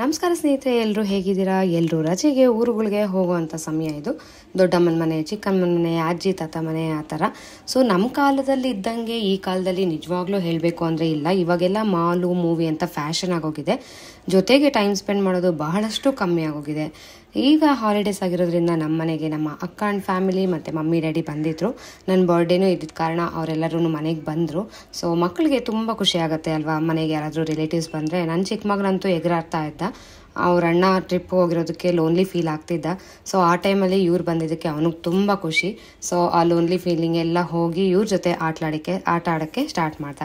ನಮಸ್ಕಾರ ಸ್ನೇಹಿತರೆ ಎಲ್ಲರೂ ಹೇಗಿದ್ದೀರಾ ಎಲ್ಲರೂ ರಜೆಗೆ ಊರುಗಳಿಗೆ ಹೋಗುವಂಥ ಸಮಯ ಇದು ದೊಡ್ಡಮ್ಮನ ಮನೆ ಚಿಕ್ಕಮ್ಮನ ಮನೆ ಅಜ್ಜಿ ತಾತ ಮನೆ ಆ ಥರ ಸೊ ನಮ್ಮ ಕಾಲದಲ್ಲಿ ಇದ್ದಂಗೆ ಈ ಕಾಲದಲ್ಲಿ ನಿಜವಾಗ್ಲೂ ಹೇಳಬೇಕು ಅಂದರೆ ಇಲ್ಲ ಇವಾಗೆಲ್ಲ ಮಾಲು ಮೂವಿ ಅಂತ ಫ್ಯಾಷನ್ ಆಗೋಗಿದೆ ಜೊತೆಗೆ ಟೈಮ್ ಸ್ಪೆಂಡ್ ಮಾಡೋದು ಬಹಳಷ್ಟು ಕಮ್ಮಿ ಆಗೋಗಿದೆ ಈಗ ಹಾಲಿಡೇಸ್ ಆಗಿರೋದ್ರಿಂದ ನಮ್ಮ ಮನೆಗೆ ನಮ್ಮ ಅಕ್ಕ ಅಂಡ್ ಫ್ಯಾಮಿಲಿ ಮತ್ತು ಮಮ್ಮಿ ಡ್ಯಾಡಿ ಬಂದಿದ್ದರು ನನ್ನ ಬರ್ಡೇನೂ ಇದ್ದಿದ್ದ ಕಾರಣ ಅವರೆಲ್ಲರೂ ಮನೆಗೆ ಬಂದರು ಸೊ ಮಕ್ಕಳಿಗೆ ತುಂಬ ಖುಷಿ ಆಗುತ್ತೆ ಅಲ್ವಾ ಮನೆಗೆ ಯಾರಾದರೂ ರಿಲೇಟಿವ್ಸ್ ಬಂದರೆ ನನ್ನ ಚಿಕ್ಕ ಮಗನಂತೂ ಎಗರಾಡ್ತಾ ಇದ್ದ ಅವ್ರ ಅಣ್ಣ ಟ್ರಿಪ್ ಹೋಗಿರೋದಕ್ಕೆ ಲೋನ್ಲಿ ಫೀಲ್ ಆಗ್ತಿದ್ದ ಸೊ ಆ ಟೈಮಲ್ಲಿ ಇವ್ರು ಬಂದಿದ್ದಕ್ಕೆ ಅವನಿಗೆ ತುಂಬ ಖುಷಿ ಸೊ ಆ ಲೋನ್ಲಿ ಫೀಲಿಂಗ್ ಎಲ್ಲ ಹೋಗಿ ಇವ್ರ ಜೊತೆ ಆಟಲಾಡಿಕೆ ಆಟ ಆಡೋಕ್ಕೆ ಸ್ಟಾರ್ಟ್ ಮಾಡ್ದ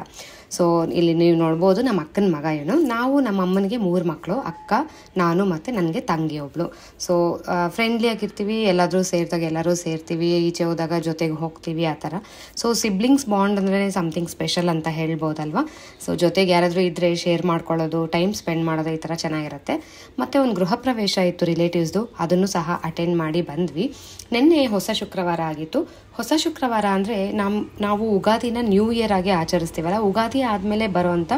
ಸೊ ಇಲ್ಲಿ ನೀವು ನೋಡ್ಬೋದು ನಮ್ಮ ಅಕ್ಕನ ಮಗ ಏನು ನಾವು ನಮ್ಮ ಅಮ್ಮನಿಗೆ ಮೂರು ಮಕ್ಕಳು ಅಕ್ಕ ನಾನು ಮತ್ತು ನನಗೆ ತಂಗಿ ಒಬ್ಳು ಸೊ ಫ್ರೆಂಡ್ಲಿಯಾಗಿರ್ತೀವಿ ಎಲ್ಲಾದರೂ ಸೇರಿದಾಗ ಎಲ್ಲರೂ ಸೇರ್ತೀವಿ ಈಚೆ ಹೋದಾಗ ಜೊತೆಗೆ ಹೋಗ್ತೀವಿ ಆ ಥರ ಸೊ ಸಿಬ್ಲಿಂಗ್ಸ್ ಬಾಂಡ್ ಅಂದರೆ ಸಮಥಿಂಗ್ ಸ್ಪೆಷಲ್ ಅಂತ ಹೇಳ್ಬೋದಲ್ವ ಸೊ ಜೊತೆಗೆ ಯಾರಾದರೂ ಇದ್ದರೆ ಶೇರ್ ಮಾಡ್ಕೊಳ್ಳೋದು ಟೈಮ್ ಸ್ಪೆಂಡ್ ಮಾಡೋದು ಈ ಥರ ಚೆನ್ನಾಗಿರುತ್ತೆ ಮತ್ತೆ ಒಂದು ಗೃಹ ಪ್ರವೇಶ ಇತ್ತು ರಿಲೇಟಿವ್ಸ್ದು ಅದನ್ನು ಸಹ ಅಟೆಂಡ್ ಮಾಡಿ ಬಂದ್ವಿ ನಿನ್ನೆ ಹೊಸ ಶುಕ್ರವಾರ ಆಗಿತ್ತು ಹೊಸ ಶುಕ್ರವಾರ ಅಂದರೆ ನಮ್ಮ ನಾವು ಉಗಾದಿನ ನ್ಯೂ ಇಯರ್ ಆಗಿ ಆಚರಿಸ್ತೀವಲ್ಲ ಉಗಾದಿ ಆದಮೇಲೆ ಬರುವಂಥ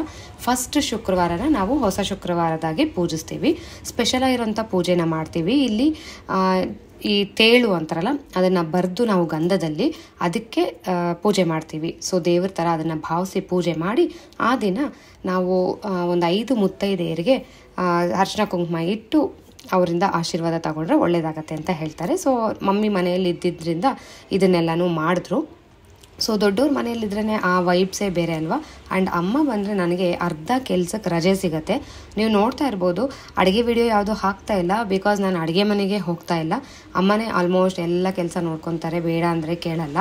ಫಸ್ಟ್ ಶುಕ್ರವಾರನ ನಾವು ಹೊಸ ಶುಕ್ರವಾರದಾಗಿ ಪೂಜಿಸ್ತೀವಿ ಆಗಿರುವಂಥ ಪೂಜೆನ ಮಾಡ್ತೀವಿ ಇಲ್ಲಿ ಈ ತೇಳು ಅಂತಾರಲ್ಲ ಅದನ್ನು ಬರೆದು ನಾವು ಗಂಧದಲ್ಲಿ ಅದಕ್ಕೆ ಪೂಜೆ ಮಾಡ್ತೀವಿ ಸೊ ದೇವ್ರ ಥರ ಅದನ್ನು ಭಾವಿಸಿ ಪೂಜೆ ಮಾಡಿ ಆ ದಿನ ನಾವು ಒಂದು ಐದು ಮುತ್ತೈದೆಯರಿಗೆ ಅರ್ಶಿನ ಕುಂಕುಮ ಇಟ್ಟು ಅವರಿಂದ ಆಶೀರ್ವಾದ ತಗೊಂಡ್ರೆ ಒಳ್ಳೆಯದಾಗತ್ತೆ ಅಂತ ಹೇಳ್ತಾರೆ ಸೊ ಮಮ್ಮಿ ಮನೆಯಲ್ಲಿ ಇದ್ದಿದ್ದರಿಂದ ಇದನ್ನೆಲ್ಲನೂ ಮಾಡಿದ್ರು ಸೊ ದೊಡ್ಡವ್ರ ಮನೆಯಲ್ಲಿದ್ರೇ ಆ ವೈಬ್ಸೇ ಬೇರೆ ಅಲ್ವಾ ಆ್ಯಂಡ್ ಅಮ್ಮ ಬಂದರೆ ನನಗೆ ಅರ್ಧ ಕೆಲಸಕ್ಕೆ ರಜೆ ಸಿಗುತ್ತೆ ನೀವು ನೋಡ್ತಾ ಇರ್ಬೋದು ಅಡುಗೆ ವಿಡಿಯೋ ಯಾವುದು ಹಾಕ್ತಾ ಇಲ್ಲ ಬಿಕಾಸ್ ನಾನು ಅಡುಗೆ ಮನೆಗೆ ಹೋಗ್ತಾ ಇಲ್ಲ ಅಮ್ಮನೇ ಆಲ್ಮೋಸ್ಟ್ ಎಲ್ಲ ಕೆಲಸ ನೋಡ್ಕೊತಾರೆ ಬೇಡ ಅಂದರೆ ಕೇಳಲ್ಲ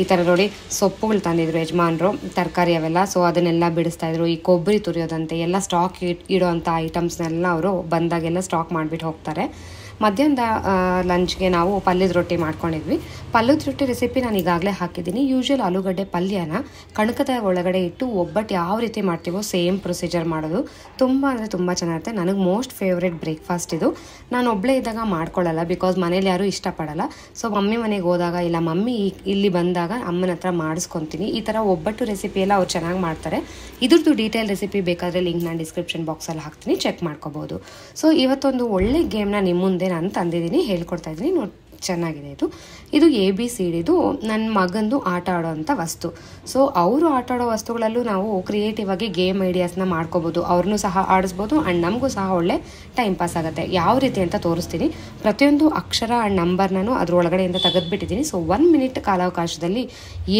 ಈ ಥರ ನೋಡಿ ಸೊಪ್ಪುಗಳು ತಂದಿದ್ರು ಯಜಮಾನರು ತರಕಾರಿ ಅವೆಲ್ಲ ಸೊ ಅದನ್ನೆಲ್ಲ ಬಿಡಿಸ್ತಾಯಿದ್ರು ಈ ಕೊಬ್ಬರಿ ತುರಿಯೋದಂತೆ ಎಲ್ಲ ಸ್ಟಾಕ್ ಇಡೋ ಅಂಥ ಐಟಮ್ಸ್ನೆಲ್ಲ ಅವರು ಬಂದಾಗೆಲ್ಲ ಸ್ಟಾಕ್ ಮಾಡಿಬಿಟ್ಟು ಹೋಗ್ತಾರೆ ಮಧ್ಯಾಹ್ನದ ಲಂಚ್ಗೆ ನಾವು ಪಲ್ಯದ ರೊಟ್ಟಿ ಮಾಡ್ಕೊಂಡಿದ್ವಿ ಪಲ್ಯದ ರೊಟ್ಟಿ ರೆಸಿಪಿ ನಾನು ಈಗಾಗಲೇ ಹಾಕಿದ್ದೀನಿ ಯೂಶುವಲ್ ಆಲೂಗಡ್ಡೆ ಪಲ್ಯನ ಕಣಕದ ಒಳಗಡೆ ಇಟ್ಟು ಒಬ್ಬಟ್ಟು ಯಾವ ರೀತಿ ಮಾಡ್ತೀವೋ ಸೇಮ್ ಪ್ರೊಸೀಜರ್ ಮಾಡೋದು ತುಂಬ ಅಂದರೆ ತುಂಬ ಚೆನ್ನಾಗಿರುತ್ತೆ ನನಗೆ ಮೋಸ್ಟ್ ಫೇವ್ರೇಟ್ ಬ್ರೇಕ್ಫಾಸ್ಟ್ ಇದು ನಾನು ಒಬ್ಬಳೇ ಇದ್ದಾಗ ಮಾಡ್ಕೊಳ್ಳಲ್ಲ ಬಿಕಾಸ್ ಮನೇಲಿ ಯಾರೂ ಇಷ್ಟಪಡಲ್ಲ ಸೊ ಮಮ್ಮಿ ಮನೆಗೆ ಹೋದಾಗ ಇಲ್ಲ ಮಮ್ಮಿ ಇಲ್ಲಿ ಬಂದಾಗ ಅಮ್ಮನ ಹತ್ರ ಮಾಡಿಸ್ಕೊತೀನಿ ಈ ಥರ ಒಬ್ಬಟ್ಟು ರೆಸಿಪಿಯೆಲ್ಲ ಅವ್ರು ಚೆನ್ನಾಗಿ ಮಾಡ್ತಾರೆ ಇದ್ರದ್ದು ಡೀಟೇಲ್ ರೆಸಿಪಿ ಬೇಕಾದರೆ ಲಿಂಕ್ ನಾನು ಡಿಸ್ಕ್ರಿಪ್ಷನ್ ಬಾಕ್ಸಲ್ಲಿ ಹಾಕ್ತೀನಿ ಚೆಕ್ ಮಾಡ್ಕೋಬೋದು ಸೊ ಇವತ್ತೊಂದು ಒಳ್ಳೆ ಗೇಮ್ನ ನಿಮ್ಮ ಮುಂದೆ ನಾನು ತಂದಿದ್ದೀನಿ ಹೇಳ್ಕೊಡ್ತಾ ಇದ್ದೀನಿ ನೋಡಿ ಚೆನ್ನಾಗಿದೆ ಇದು ಇದು ಎ ಬಿ ಸಿ ಡಿದು ನನ್ನ ಮಗಂದು ಆಟ ಆಡೋವಂಥ ವಸ್ತು ಸೊ ಅವರು ಆಟ ಆಡೋ ವಸ್ತುಗಳಲ್ಲೂ ನಾವು ಕ್ರಿಯೇಟಿವ್ ಆಗಿ ಗೇಮ್ ಐಡಿಯಾಸ್ನ ಮಾಡ್ಕೋಬೋದು ಅವ್ರನ್ನೂ ಸಹ ಆಡಿಸ್ಬೋದು ಆ್ಯಂಡ್ ನಮಗೂ ಸಹ ಒಳ್ಳೆ ಟೈಮ್ ಪಾಸ್ ಆಗುತ್ತೆ ಯಾವ ರೀತಿ ಅಂತ ತೋರಿಸ್ತೀನಿ ಪ್ರತಿಯೊಂದು ಅಕ್ಷರ ಆ್ಯಂಡ್ ನಂಬರ್ನೂ ಅದರೊಳಗಡೆಯಿಂದ ತೆಗೆದುಬಿಟ್ಟಿದ್ದೀನಿ ಸೊ ಒನ್ ಮಿನಿಟ್ ಕಾಲಾವಕಾಶದಲ್ಲಿ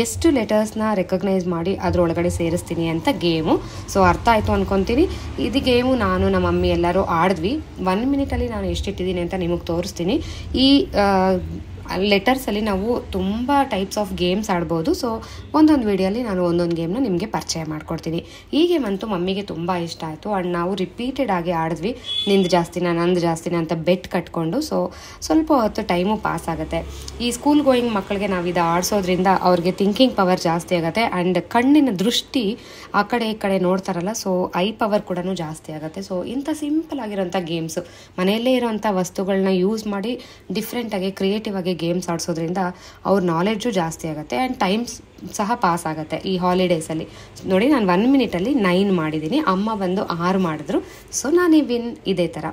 ಎಷ್ಟು ಲೆಟರ್ಸ್ನ ರೆಕಗ್ನೈಸ್ ಮಾಡಿ ಅದರೊಳಗಡೆ ಸೇರಿಸ್ತೀನಿ ಅಂತ ಗೇಮು ಸೊ ಅರ್ಥ ಆಯಿತು ಅಂದ್ಕೊತೀನಿ ಇದು ಗೇಮು ನಾನು ನಮ್ಮ ಮಮ್ಮಿ ಎಲ್ಲರೂ ಆಡಿದ್ವಿ ಒನ್ ಮಿನಿಟಲ್ಲಿ ನಾನು ಎಷ್ಟಿಟ್ಟಿದ್ದೀನಿ ಅಂತ ನಿಮಗೆ ತೋರಿಸ್ತೀನಿ ಈ 啊。ಲೆಟರ್ಸಲ್ಲಿ ನಾವು ತುಂಬ ಟೈಪ್ಸ್ ಆಫ್ ಗೇಮ್ಸ್ ಆಡ್ಬೋದು ಸೊ ಒಂದೊಂದು ವಿಡಿಯೋಲಿ ನಾನು ಒಂದೊಂದು ಗೇಮ್ನ ನಿಮಗೆ ಪರಿಚಯ ಮಾಡ್ಕೊಡ್ತೀನಿ ಈ ಗೇಮ್ ಅಂತೂ ಮಮ್ಮಿಗೆ ತುಂಬ ಇಷ್ಟ ಆಯಿತು ಆ್ಯಂಡ್ ನಾವು ರಿಪೀಟೆಡ್ ಆಗಿ ಆಡಿದ್ವಿ ನಿಂದು ಜಾಸ್ತಿನ ನಂದು ಜಾಸ್ತಿನ ಅಂತ ಬೆಟ್ ಕಟ್ಕೊಂಡು ಸೊ ಸ್ವಲ್ಪ ಹೊತ್ತು ಟೈಮು ಪಾಸ್ ಆಗುತ್ತೆ ಈ ಸ್ಕೂಲ್ ಗೋಯಿಂಗ್ ಮಕ್ಕಳಿಗೆ ನಾವು ಇದು ಆಡಿಸೋದ್ರಿಂದ ಅವ್ರಿಗೆ ಥಿಂಕಿಂಗ್ ಪವರ್ ಜಾಸ್ತಿ ಆಗುತ್ತೆ ಆ್ಯಂಡ್ ಕಣ್ಣಿನ ದೃಷ್ಟಿ ಆ ಕಡೆ ಈ ಕಡೆ ನೋಡ್ತಾರಲ್ಲ ಸೊ ಐ ಪವರ್ ಕೂಡ ಜಾಸ್ತಿ ಆಗುತ್ತೆ ಸೊ ಇಂಥ ಸಿಂಪಲ್ ಆಗಿರೋಂಥ ಗೇಮ್ಸು ಮನೆಯಲ್ಲೇ ಇರೋವಂಥ ವಸ್ತುಗಳನ್ನ ಯೂಸ್ ಮಾಡಿ ಡಿಫ್ರೆಂಟಾಗಿ ಕ್ರಿಯೇಟಿವ್ ಆಗಿ ಗೇಮ್ಸ್ ಆಡಿಸೋದ್ರಿಂದ ಅವ್ರ ನಾಲೆಡ್ಜು ಜಾಸ್ತಿ ಆಗುತ್ತೆ ಆ್ಯಂಡ್ ಟೈಮ್ಸ್ ಸಹ ಪಾಸ್ ಆಗುತ್ತೆ ಈ ಹಾಲಿಡೇಸಲ್ಲಿ ನೋಡಿ ನಾನು ಒನ್ ಮಿನಿಟಲ್ಲಿ ನೈನ್ ಮಾಡಿದ್ದೀನಿ ಅಮ್ಮ ಬಂದು ಆರು ಮಾಡಿದ್ರು ಸೊ ನಾನು ವಿನ್ ಇದೇ ಥರ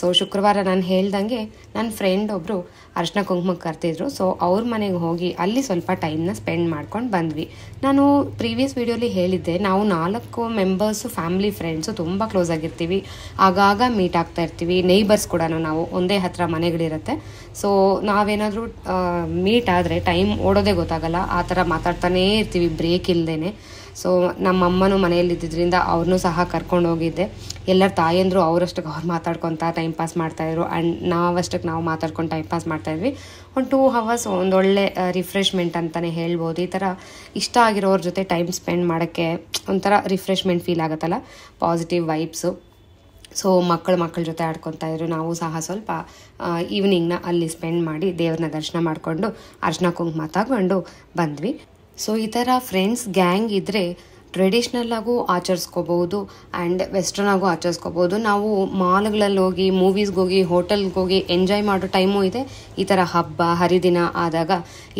ಸೊ ಶುಕ್ರವಾರ ನಾನು ಹೇಳ್ದಂಗೆ ನನ್ನ ಫ್ರೆಂಡ್ ಒಬ್ಬರು ಅರ್ಶನ ಕುಂಕುಮಕ್ಕೆ ಕರ್ತಿದ್ರು ಸೊ ಅವ್ರ ಮನೆಗೆ ಹೋಗಿ ಅಲ್ಲಿ ಸ್ವಲ್ಪ ಟೈಮ್ನ ಸ್ಪೆಂಡ್ ಮಾಡ್ಕೊಂಡು ಬಂದ್ವಿ ನಾನು ಪ್ರೀವಿಯಸ್ ವೀಡಿಯೋಲಿ ಹೇಳಿದ್ದೆ ನಾವು ನಾಲ್ಕು ಮೆಂಬರ್ಸು ಫ್ಯಾಮಿಲಿ ಫ್ರೆಂಡ್ಸು ತುಂಬ ಕ್ಲೋಸ್ ಆಗಿರ್ತೀವಿ ಆಗಾಗ ಮೀಟ್ ಆಗ್ತಾ ಇರ್ತೀವಿ ನೇಬರ್ಸ್ ಕೂಡ ನಾವು ಒಂದೇ ಹತ್ರ ಮನೆಗಳಿರುತ್ತೆ ಸೊ ನಾವೇನಾದರೂ ಮೀಟ್ ಆದರೆ ಟೈಮ್ ಓಡೋದೇ ಗೊತ್ತಾಗಲ್ಲ ಆ ಥರ ಮಾತಾಡ್ತಾ ಹೋಗ್ತಾನೇ ಇರ್ತೀವಿ ಬ್ರೇಕ್ ಇಲ್ಲದೇ ಸೊ ನಮ್ಮ ಅಮ್ಮನೂ ಮನೆಯಲ್ಲಿ ಇದ್ದಿದ್ದರಿಂದ ಅವ್ರನ್ನೂ ಸಹ ಕರ್ಕೊಂಡು ಹೋಗಿದ್ದೆ ಎಲ್ಲರ ತಾಯಂದರು ಅವರಷ್ಟಕ್ಕೆ ಅವ್ರು ಮಾತಾಡ್ಕೊತ ಟೈಮ್ ಪಾಸ್ ಮಾಡ್ತಾಯಿದ್ರು ಆ್ಯಂಡ್ ನಾವಷ್ಟಕ್ಕೆ ನಾವು ಮಾತಾಡ್ಕೊಂಡು ಟೈಮ್ ಪಾಸ್ ಮಾಡ್ತಾಯಿದ್ವಿ ಒಂದು ಟೂ ಹವರ್ಸ್ ಒಂದೊಳ್ಳೆ ರಿಫ್ರೆಶ್ಮೆಂಟ್ ಅಂತಲೇ ಹೇಳ್ಬೋದು ಈ ಥರ ಇಷ್ಟ ಆಗಿರೋರ ಜೊತೆ ಟೈಮ್ ಸ್ಪೆಂಡ್ ಮಾಡೋಕ್ಕೆ ಒಂಥರ ರಿಫ್ರೆಶ್ಮೆಂಟ್ ಫೀಲ್ ಆಗುತ್ತಲ್ಲ ಪಾಸಿಟಿವ್ ವೈಬ್ಸು ಸೊ ಮಕ್ಕಳು ಮಕ್ಕಳ ಜೊತೆ ಆಡ್ಕೊತಾ ಇದ್ರು ನಾವು ಸಹ ಸ್ವಲ್ಪ ಈವ್ನಿಂಗ್ನ ಅಲ್ಲಿ ಸ್ಪೆಂಡ್ ಮಾಡಿ ದೇವ್ರನ್ನ ದರ್ಶನ ಮಾಡಿಕೊಂಡು ಅರ್ಶನ ಕುಂಕುಮ ತಗೊಂಡು ಬಂದ್ವಿ ಸೊ ಈ ಥರ ಫ್ರೆಂಡ್ಸ್ ಗ್ಯಾಂಗ್ ಇದ್ದರೆ ಟ್ರೆಡಿಷ್ನಲ್ಲಾಗೂ ಆಚರಿಸ್ಕೋಬೋದು ಆಚರಿಸ್ಕೋಬಹುದು ಆ್ಯಂಡ್ ವೆಸ್ಟರ್ನ್ ಆಗು ಆಚರಿಸ್ಕೋಬಹುದು ನಾವು ಮಾಲ್ಗಳಲ್ಲಿ ಹೋಗಿ ಮೂವೀಸ್ಗೆ ಹೋಗಿ ಹೋಟೆಲ್ಗೆ ಹೋಗಿ ಎಂಜಾಯ್ ಮಾಡೋ ಟೈಮು ಇದೆ ಈ ಥರ ಹಬ್ಬ ಹರಿದಿನ ಆದಾಗ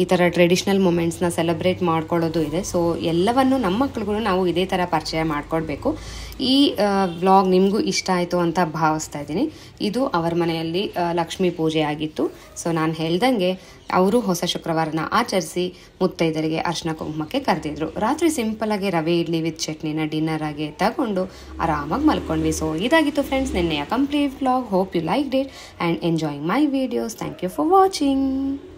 ಈ ಥರ ಟ್ರೆಡಿಷ್ನಲ್ ಮೂಮೆಂಟ್ಸ್ನ ಸೆಲೆಬ್ರೇಟ್ ಮಾಡ್ಕೊಳ್ಳೋದು ಇದೆ ಸೊ ಎಲ್ಲವನ್ನು ನಮ್ಮ ಮಕ್ಳುಗಳು ನಾವು ಇದೇ ಥರ ಪರಿಚಯ ಮಾಡಿಕೊಡ್ಬೇಕು ಈ ವ್ಲಾಗ್ ನಿಮಗೂ ಇಷ್ಟ ಆಯಿತು ಅಂತ ಭಾವಿಸ್ತಾ ಇದ್ದೀನಿ ಇದು ಅವರ ಮನೆಯಲ್ಲಿ ಲಕ್ಷ್ಮೀ ಪೂಜೆ ಆಗಿತ್ತು ಸೊ ನಾನು ಹೇಳ್ದಂಗೆ ಅವರು ಹೊಸ ಶುಕ್ರವಾರನ ಆಚರಿಸಿ ಮುತ್ತೈದರಿಗೆ ಅರ್ಶನ ಕುಂಕುಮಕ್ಕೆ ಕರೆದಿದ್ರು ರಾತ್ರಿ ಸಿಂಪಲ್ ಆಗಿ ರವೆ ಇಡ್ಲಿ ವಿತ್ ಚಟ್ನಿನ ಡಿನ್ನರ್ ಆಗಿ ತಗೊಂಡು ಆರಾಮಾಗಿ ಮಲ್ಕೊಂಡ್ವಿ ಸೊ ಇದಾಗಿತ್ತು ಫ್ರೆಂಡ್ಸ್ ನಿನ್ನೆಯ complete vlog hope you liked it and enjoying my videos thank you for watching